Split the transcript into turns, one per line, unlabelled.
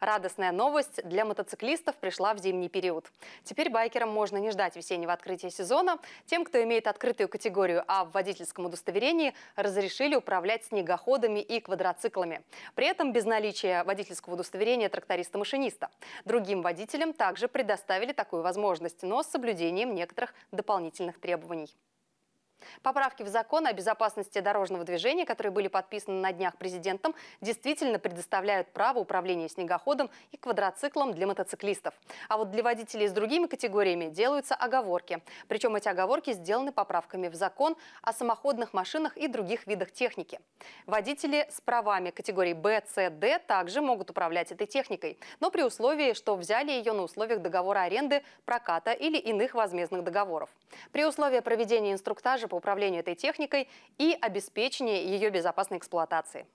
Радостная новость для мотоциклистов пришла в зимний период. Теперь байкерам можно не ждать весеннего открытия сезона. Тем, кто имеет открытую категорию А в водительском удостоверении, разрешили управлять снегоходами и квадроциклами. При этом без наличия водительского удостоверения тракториста-машиниста. Другим водителям также предоставили такую возможность, но с соблюдением некоторых дополнительных требований. Поправки в закон о безопасности дорожного движения, которые были подписаны на днях президентом, действительно предоставляют право управления снегоходом и квадроциклом для мотоциклистов. А вот для водителей с другими категориями делаются оговорки. Причем эти оговорки сделаны поправками в закон о самоходных машинах и других видах техники. Водители с правами категории Б, С, Д также могут управлять этой техникой, но при условии, что взяли ее на условиях договора аренды, проката или иных возмездных договоров. При условии проведения инструктажа по управлению этой техникой и обеспечении ее безопасной эксплуатации.